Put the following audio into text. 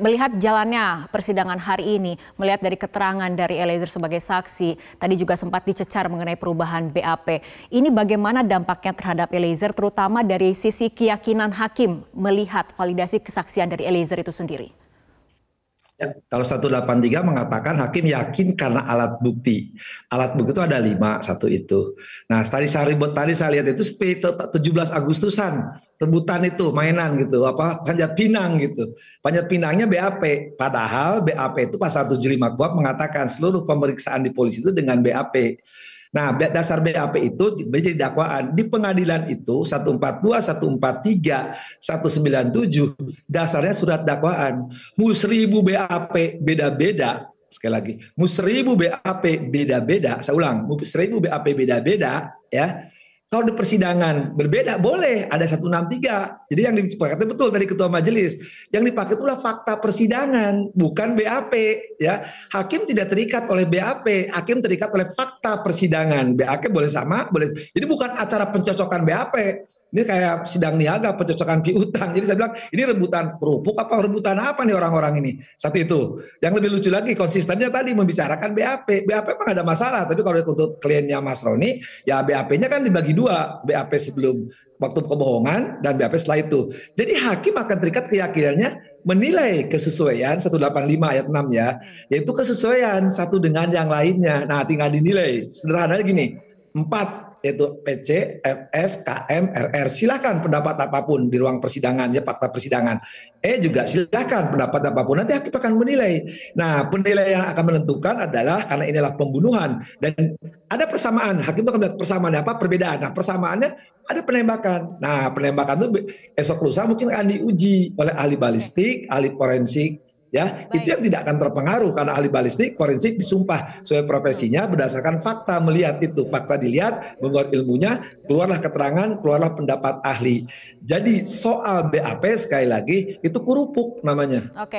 melihat jalannya persidangan hari ini, melihat dari keterangan dari Eliezer sebagai saksi, tadi juga sempat dicecar mengenai perubahan BAP. Ini bagaimana dampaknya terhadap Eliezer, terutama dari sisi keyakinan hakim melihat validasi kesaksian dari Eliezer itu sendiri? Ya Kalau 183 mengatakan hakim yakin karena alat bukti. Alat bukti itu ada lima, satu itu. Nah tadi saya ribut tadi saya lihat itu 17 Agustusan rebutan itu mainan gitu apa panjat pinang gitu panjat pinangnya BAP padahal BAP itu pasal 75 kuap mengatakan seluruh pemeriksaan di polisi itu dengan BAP Nah, dasar BAP itu menjadi dakwaan. Di pengadilan itu 142, 143, 197 dasarnya surat dakwaan. Musribu BAP beda-beda sekali lagi musribu BAP beda-beda saya ulang musribu BAP beda-beda ya kalau di persidangan berbeda boleh ada 163. Jadi yang dipakai betul dari ketua majelis. Yang dipakai itulah fakta persidangan, bukan BAP ya. Hakim tidak terikat oleh BAP, hakim terikat oleh fakta persidangan. BAP boleh sama, boleh. Jadi bukan acara pencocokan BAP, ini kayak sidang niaga pencocokan piutang. Jadi saya bilang ini rebutan kerupuk apa rebutan apa nih orang-orang ini? saat itu. Yang lebih lucu lagi konsistennya tadi membicarakan BAP. BAP emang ada masalah, tapi kalau untuk kliennya Mas Roni, ya BAP-nya kan dibagi dua, BAP sebelum waktu kebohongan dan BAP setelah itu. Jadi hakim akan terikat keyakinannya menilai kesesuaian 185 ayat 6 ya, yaitu kesesuaian satu dengan yang lainnya. Nah, tinggal dinilai. Sederhananya gini, empat yaitu PC, FS, KM, RR. Silahkan pendapat apapun di ruang persidangan, ya fakta persidangan. eh juga silahkan pendapat apapun, nanti hakim akan menilai. Nah penilaian yang akan menentukan adalah karena inilah pembunuhan. Dan ada persamaan, hakim akan melihat persamaan apa perbedaan. Nah persamaannya ada penembakan. Nah penembakan itu esok lusa mungkin akan diuji oleh ahli balistik, ahli forensik, ya Baik. itu yang tidak akan terpengaruh karena ahli balistik forensik disumpah sesuai profesinya berdasarkan fakta melihat itu fakta dilihat membuat ilmunya keluarlah keterangan keluarlah pendapat ahli jadi soal BAP sekali lagi itu kurupuk namanya Oke.